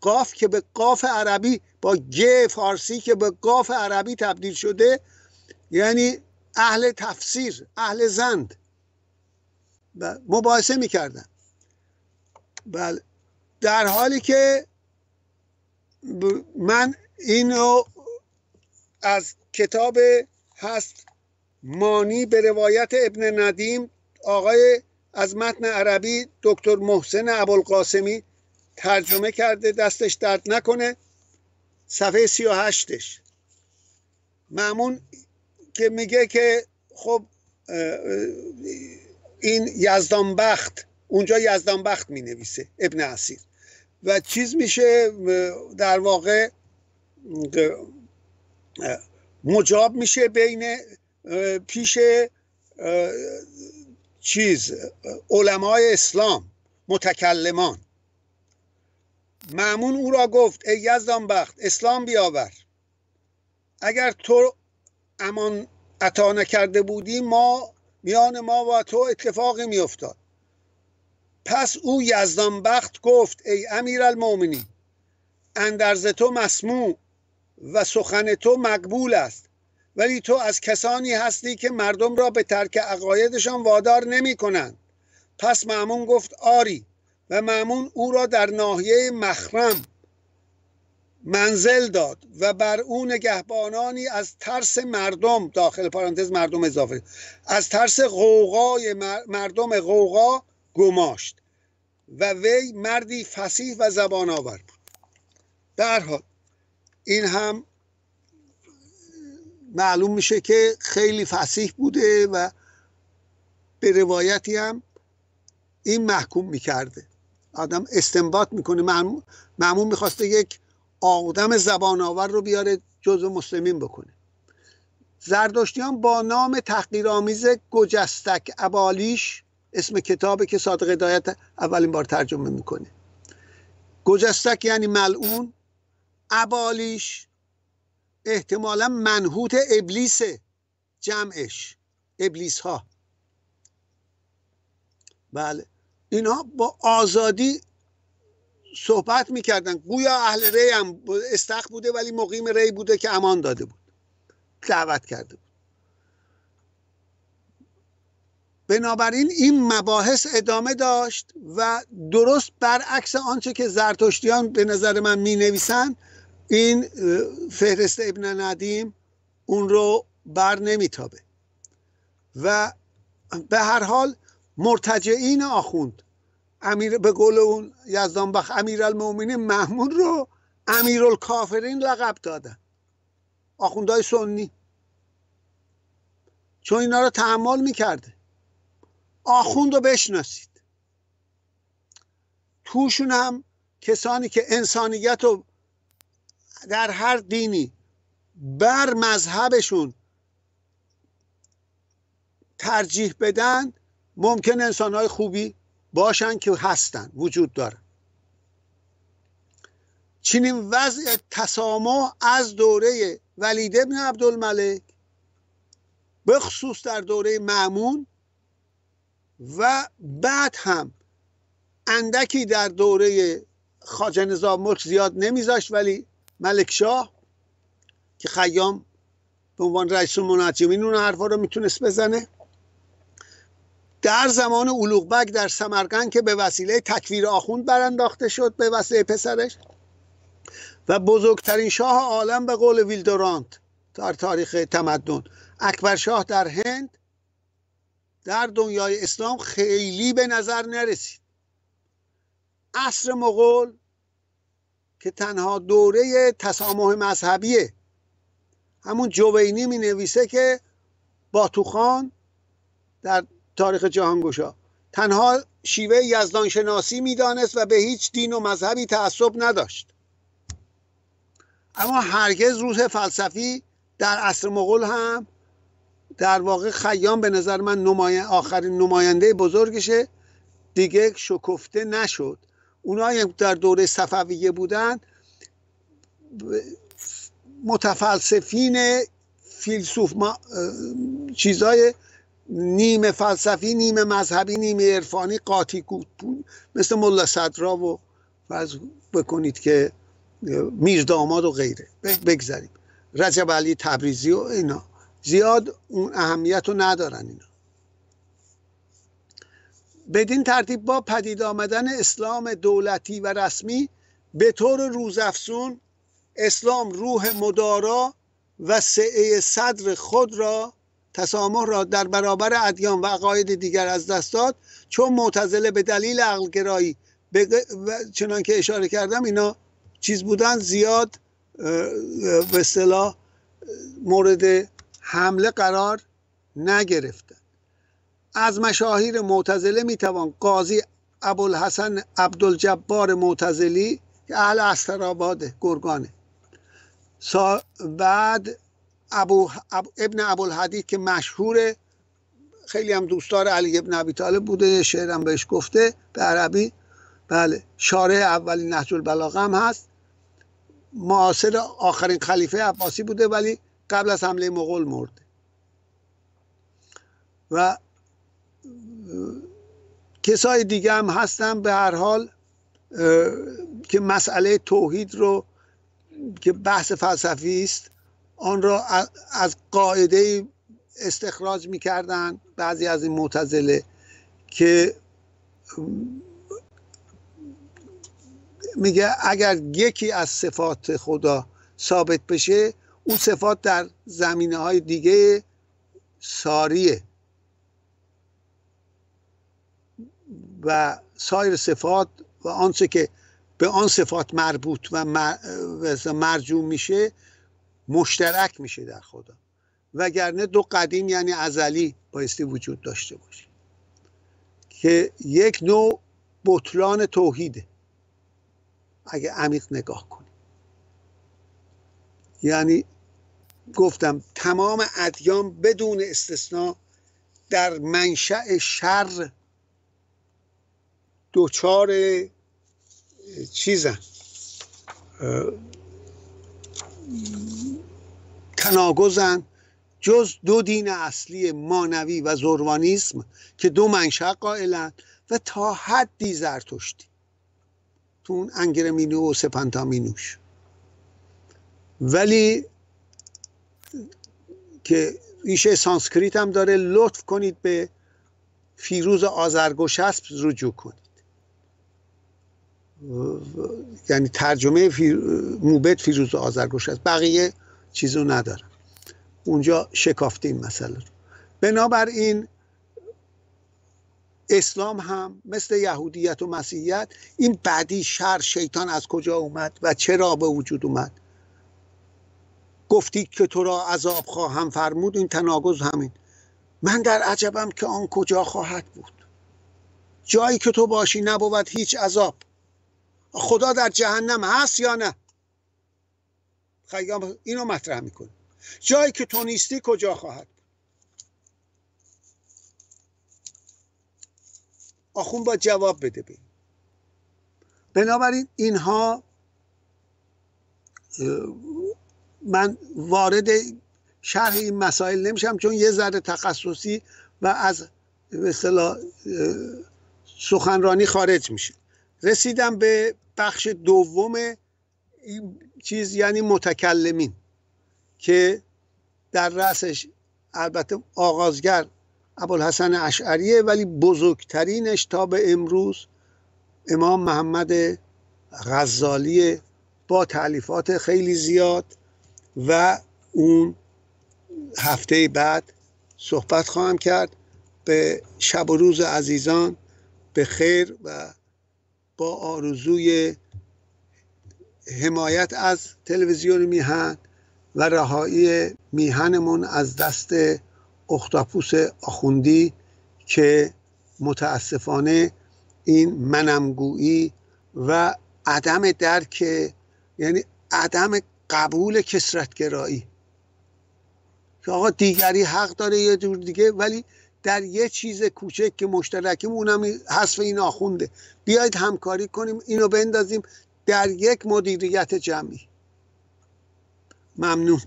قاف که به قاف عربی با گ فارسی که به قاف عربی تبدیل شده یعنی اهل تفسیر اهل زند و مباحثه میکردن بله در حالی که من اینو از کتاب هست مانی به روایت ابن ندیم آقای از متن عربی دکتر محسن ابوالقاسمی ترجمه کرده دستش درد نکنه صفحه و ش معمون که میگه که خب این یزدانبخت اونجا یزدانبخت می نویسه ابن اسیر و چیز میشه در واقع مجاب میشه بین پیش چیز علمای اسلام متکلمان معمون او را گفت ای یزدان بخت اسلام بیاور اگر تو امان عطا نکرده بودی ما میان ما و تو اتفاقی میافتاد پس او یزدان بخت گفت ای امیر المومنی اندرز تو مسموع و سخن تو مقبول است ولی تو از کسانی هستی که مردم را به ترک عقایدشان وادار نمی کنند پس معمون گفت آری و معمون او را در ناحیه مخرم منزل داد و بر او نگهبانانی از ترس مردم داخل پرانتز مردم اضافه از ترس غوغای مردم غوغا گماشت و وی مردی فسیح و زبان آور بود در حال این هم معلوم میشه که خیلی فسیح بوده و به روایتی هم این محکوم میکرده آدم استنباط میکنه معموم, میخواسته یک آدم زبان آور رو بیاره جزو مسلمین بکنه زردشتیان با نام تحقیرآمیز گجستک ابالیش اسم کتابه که صادق هدایت اولین بار ترجمه میکنه گجستک یعنی ملعون ابالیش احتمالا منحوت ابلیس جمعش ابلیس ها بله اینها با آزادی صحبت میکردن گویا اهل ری هم استخ بوده ولی مقیم ری بوده که امان داده بود دعوت کرده بود بنابراین این مباحث ادامه داشت و درست برعکس آنچه که زرتشتیان به نظر من می نویسن این فهرست ابن ندیم اون رو بر نمیتابه و به هر حال مرتجعین آخوند امیر به گل اون یزدانبخ امیرالمؤمنین محمود رو امیرالکافرین لقب دادن آخوندهای سنی چون اینا رو تحمل میکرده آخوند رو بشناسید توشون هم کسانی که انسانیت رو در هر دینی بر مذهبشون ترجیح بدن ممکن های خوبی باشن که هستن وجود دارن چنین وضع تسامح از دوره ولید ابن عبدالملک به خصوص در دوره معمون و بعد هم اندکی در دوره خاجه نظام ملک زیاد نمیذاشت ولی ملک شاه که خیام به عنوان رئیس منجمین اون حرفا رو میتونست بزنه در زمان اولوغبک در سمرقند که به وسیله تکویر آخوند برانداخته شد به وسیله پسرش و بزرگترین شاه عالم به قول ویلدورانت در تاریخ تمدن اکبر شاه در هند در دنیای اسلام خیلی به نظر نرسید عصر مغول که تنها دوره تسامح مذهبیه همون جوینی می نویسه که باتوخان در تاریخ جهانگشا تنها شیوه یزدان شناسی میدانست و به هیچ دین و مذهبی تعصب نداشت اما هرگز روح فلسفی در عصر مغول هم در واقع خیام به نظر من نمای... آخرین نماینده بزرگشه دیگه شکفته نشد اونایی در دوره صفویه بودن متفلسفین فیلسوف ما... چیزای نیمه فلسفی نیمه مذهبی نیمه عرفانی قاطی مثل ملا صدرا و فرض بکنید که میرداماد و غیره بگذاریم رجب علی تبریزی و اینا زیاد اون اهمیت رو ندارن اینا بدین ترتیب با پدید آمدن اسلام دولتی و رسمی به طور روزافزون اسلام روح مدارا و سعه صدر خود را تسامح را در برابر ادیان و عقاید دیگر از دست داد چون معتزله به دلیل عقلگرایی بق... چنان که اشاره کردم اینا چیز بودن زیاد به مورد حمله قرار نگرفتن از مشاهیر معتزله میتوان قاضی ابوالحسن عبدالجبار معتزلی که اهل استراباد گرگانه بعد ابو ابن ابن که مشهور خیلی هم دوستدار علی ابن ابی طالب بوده شعرم بهش گفته به عربی بله شارع اولی نهج البلاغه هم هست معاصر آخرین خلیفه عباسی بوده ولی قبل از حمله مغول مرده و کسای دیگه هم هستن به هر حال که مسئله توحید رو که بحث فلسفی است آن را از قاعده استخراج میکردن بعضی از این معتزله که میگه اگر یکی از صفات خدا ثابت بشه اون صفات در زمینه های دیگه ساریه و سایر صفات و آنچه که به آن صفات مربوط و مرجوم میشه مشترک میشه در خدا وگرنه دو قدیم یعنی ازلی بایستی وجود داشته باشه که یک نوع بطلان توحیده اگه عمیق نگاه کنی یعنی گفتم تمام ادیان بدون استثنا در منشأ شر دوچار چیزن تناقضن جز دو دین اصلی مانوی و زروانیسم که دو منشأ قائلند و تا حدی زرتشتی تو اون مینو و سپنتامینوش ولی که ریشه سانسکریت هم داره لطف کنید به فیروز آزرگوشسب رجوع کنید یعنی ترجمه فیر... موبت فیروز آزرگوشسب بقیه چیزو ندارم اونجا شکافتیم مسئله بنابراین اسلام هم مثل یهودیت و مسیحیت این بعدی شر شیطان از کجا اومد و چرا به وجود اومد گفتی که تو را عذاب خواهم فرمود این تناقض همین من در عجبم که آن کجا خواهد بود جایی که تو باشی نبود هیچ عذاب خدا در جهنم هست یا نه خیام اینو مطرح میکنه جایی که تو نیستی کجا خواهد آخون با جواب بده به بنابراین اینها من وارد شرح این مسائل نمیشم چون یه ذره تخصصی و از مثلا سخنرانی خارج میشه رسیدم به بخش دوم این چیز یعنی متکلمین که در رأسش البته آغازگر ابوالحسن اشعریه ولی بزرگترینش تا به امروز امام محمد غزالی با تعلیفات خیلی زیاد و اون هفته بعد صحبت خواهم کرد به شب و روز عزیزان به خیر و با آرزوی حمایت از تلویزیون میهن و رهایی میهنمون از دست اختاپوس آخوندی که متاسفانه این منمگویی و عدم درک یعنی عدم قبول کسرتگرایی که آقا دیگری حق داره یه جور دیگه ولی در یه چیز کوچک که مشترکیم اونم حذف این آخونده بیاید همکاری کنیم اینو بندازیم در یک مدیریت جمعی ممنون